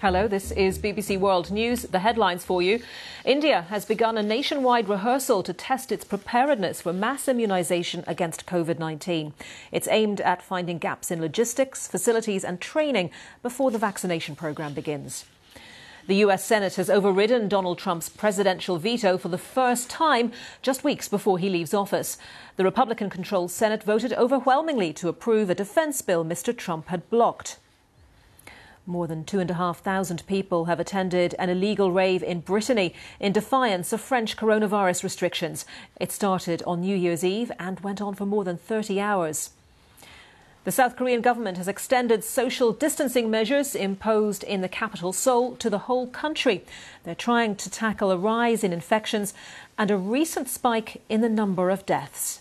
Hello, this is BBC World News. The headlines for you. India has begun a nationwide rehearsal to test its preparedness for mass immunization against COVID 19. It's aimed at finding gaps in logistics, facilities, and training before the vaccination program begins. The U.S. Senate has overridden Donald Trump's presidential veto for the first time just weeks before he leaves office. The Republican controlled Senate voted overwhelmingly to approve a defense bill Mr. Trump had blocked. More than 2,500 people have attended an illegal rave in Brittany in defiance of French coronavirus restrictions. It started on New Year's Eve and went on for more than 30 hours. The South Korean government has extended social distancing measures imposed in the capital, Seoul, to the whole country. They're trying to tackle a rise in infections and a recent spike in the number of deaths.